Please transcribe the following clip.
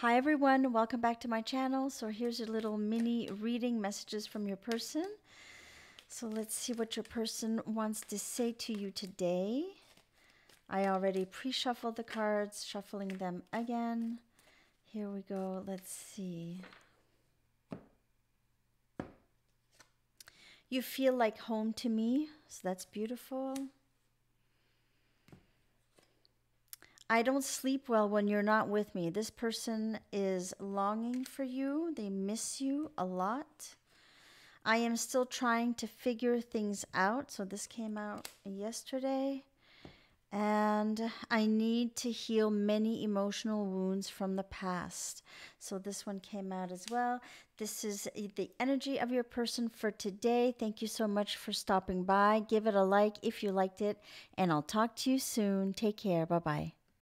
Hi everyone, welcome back to my channel. So here's your little mini reading messages from your person. So let's see what your person wants to say to you today. I already pre-shuffled the cards, shuffling them again. Here we go, let's see. You feel like home to me, so that's beautiful. I don't sleep well when you're not with me. This person is longing for you. They miss you a lot. I am still trying to figure things out. So this came out yesterday. And I need to heal many emotional wounds from the past. So this one came out as well. This is the energy of your person for today. Thank you so much for stopping by. Give it a like if you liked it. And I'll talk to you soon. Take care. Bye bye.